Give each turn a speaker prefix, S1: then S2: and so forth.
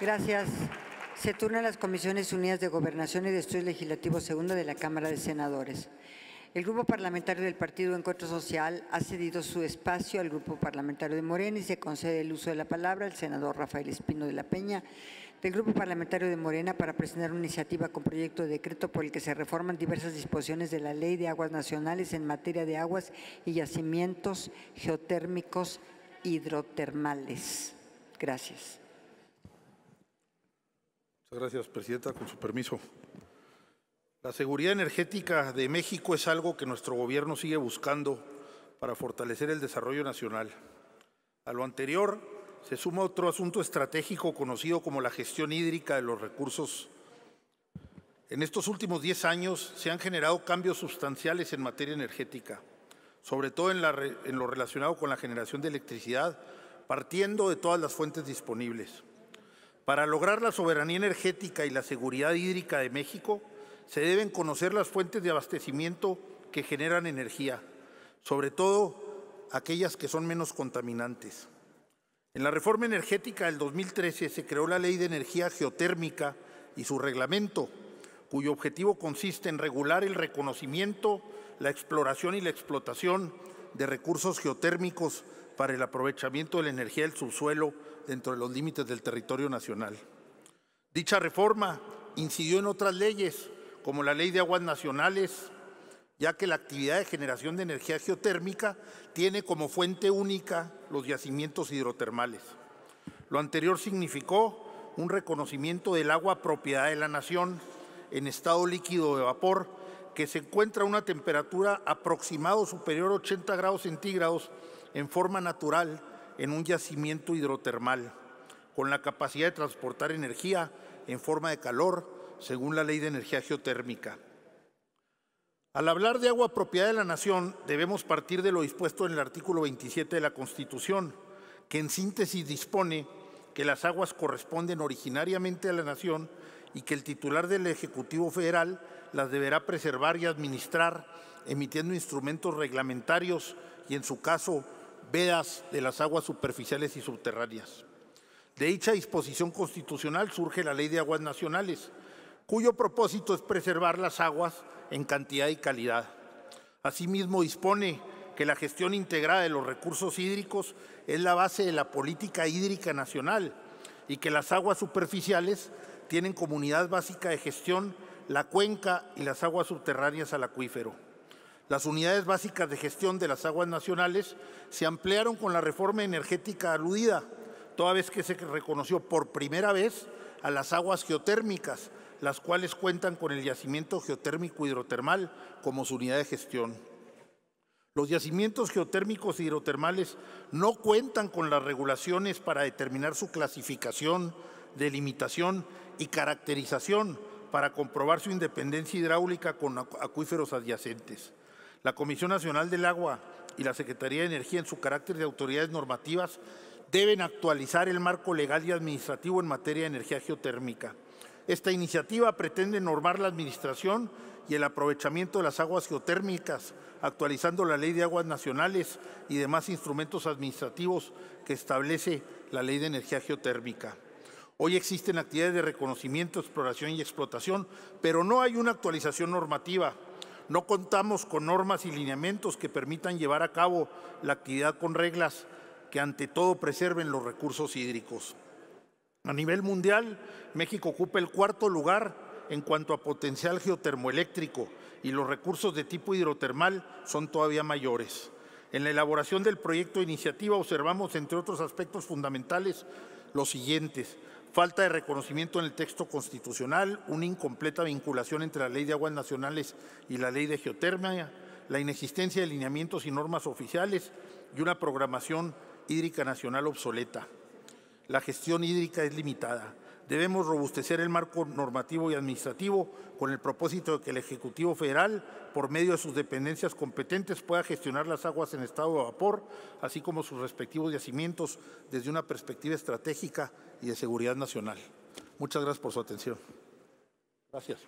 S1: Gracias. Se turna a las Comisiones Unidas de Gobernación y de Estudios Legislativos segunda de la Cámara de Senadores. El Grupo Parlamentario del Partido Encuentro Social ha cedido su espacio al Grupo Parlamentario de Morena y se concede el uso de la palabra al senador Rafael Espino de la Peña del Grupo Parlamentario de Morena para presentar una iniciativa con proyecto de decreto por el que se reforman diversas disposiciones de la Ley de Aguas Nacionales en materia de aguas y yacimientos geotérmicos hidrotermales. Gracias.
S2: Gracias, Presidenta. Con su permiso. La seguridad energética de México es algo que nuestro gobierno sigue buscando para fortalecer el desarrollo nacional. A lo anterior se suma otro asunto estratégico conocido como la gestión hídrica de los recursos. En estos últimos 10 años se han generado cambios sustanciales en materia energética, sobre todo en lo relacionado con la generación de electricidad, partiendo de todas las fuentes disponibles. Para lograr la soberanía energética y la seguridad hídrica de México, se deben conocer las fuentes de abastecimiento que generan energía, sobre todo aquellas que son menos contaminantes. En la reforma energética del 2013 se creó la Ley de Energía Geotérmica y su reglamento, cuyo objetivo consiste en regular el reconocimiento, la exploración y la explotación de recursos geotérmicos para el aprovechamiento de la energía del subsuelo dentro de los límites del territorio nacional. Dicha reforma incidió en otras leyes, como la Ley de Aguas Nacionales, ya que la actividad de generación de energía geotérmica tiene como fuente única los yacimientos hidrotermales. Lo anterior significó un reconocimiento del agua propiedad de la nación en estado líquido de vapor que se encuentra a una temperatura aproximado superior a 80 grados centígrados en forma natural en un yacimiento hidrotermal, con la capacidad de transportar energía en forma de calor, según la ley de energía geotérmica. Al hablar de agua propiedad de la nación, debemos partir de lo dispuesto en el artículo 27 de la Constitución, que en síntesis dispone que las aguas corresponden originariamente a la nación y que el titular del Ejecutivo Federal las deberá preservar y administrar emitiendo instrumentos reglamentarios y, en su caso, vedas de las aguas superficiales y subterráneas. De dicha disposición constitucional surge la Ley de Aguas Nacionales, cuyo propósito es preservar las aguas en cantidad y calidad. Asimismo, dispone que la gestión integrada de los recursos hídricos es la base de la política hídrica nacional y que las aguas superficiales tienen comunidad básica de gestión, la cuenca y las aguas subterráneas al acuífero. Las unidades básicas de gestión de las aguas nacionales se ampliaron con la reforma energética aludida, toda vez que se reconoció por primera vez a las aguas geotérmicas, las cuales cuentan con el yacimiento geotérmico hidrotermal como su unidad de gestión. Los yacimientos geotérmicos e hidrotermales no cuentan con las regulaciones para determinar su clasificación, delimitación y caracterización para comprobar su independencia hidráulica con acuíferos adyacentes la Comisión Nacional del Agua y la Secretaría de Energía, en su carácter de autoridades normativas, deben actualizar el marco legal y administrativo en materia de energía geotérmica. Esta iniciativa pretende normar la administración y el aprovechamiento de las aguas geotérmicas, actualizando la Ley de Aguas Nacionales y demás instrumentos administrativos que establece la Ley de Energía Geotérmica. Hoy existen actividades de reconocimiento, exploración y explotación, pero no hay una actualización normativa no contamos con normas y lineamientos que permitan llevar a cabo la actividad con reglas que ante todo preserven los recursos hídricos. A nivel mundial, México ocupa el cuarto lugar en cuanto a potencial geotermoeléctrico y los recursos de tipo hidrotermal son todavía mayores. En la elaboración del proyecto de iniciativa observamos, entre otros aspectos fundamentales, los siguientes falta de reconocimiento en el texto constitucional, una incompleta vinculación entre la Ley de Aguas Nacionales y la Ley de Geotermia, la inexistencia de lineamientos y normas oficiales y una programación hídrica nacional obsoleta. La gestión hídrica es limitada debemos robustecer el marco normativo y administrativo con el propósito de que el Ejecutivo Federal, por medio de sus dependencias competentes, pueda gestionar las aguas en estado de vapor, así como sus respectivos yacimientos desde una perspectiva estratégica y de seguridad nacional. Muchas gracias por su atención. Gracias.